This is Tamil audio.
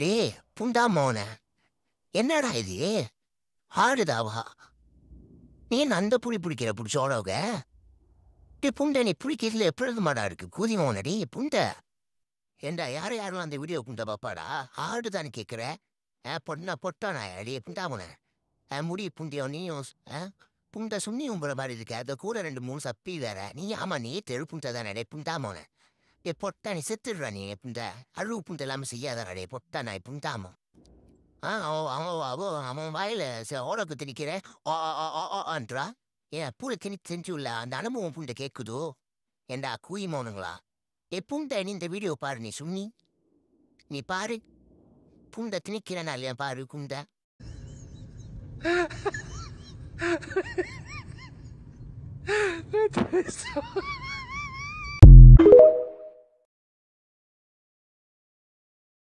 டே புண்டா மோன என்னடா இது ஆடுதாவா நீ அந்த புளி பிடிக்கிற உடவுக டே புண்ட நீ பிடிக்கிறதுல மாடா இருக்கு கூதி மோனடி புண்ட என்டா யார யாரும் அந்த வீடியோ புண்ட பாப்பாடா ஆடுதான்னு கேட்குற பொண்ணா பொட்டானா அடியே புண்டா மோன முடி புண்டியோ நீயும் புண்ட சுண்ணி உம்புற மாதிரி இருக்க அதை கூட ரெண்டு மூணு சப்பி வேற நீ ஆமா நீ தெரு புண்டை தானே புண்டா மோன E portane setterranee punta, aru punta lam se yadarare portana puntamo. அவன் அவன் வாயில ஓடக்கு திணிக்கிறேன் ஆன்றா ஏன் பூல திணி செஞ்சுள்ள அந்த அனுபவம் புண்ட கேட்குதோ ஏண்டா கூயி மௌனுங்களா எப்பூண்ட நீ இந்த வீடியோ பாரு நீ சுண்ணி நீ பாரு புண்ட திணிக்கிறேனா இல்லையா பாரு குண்ட That's so...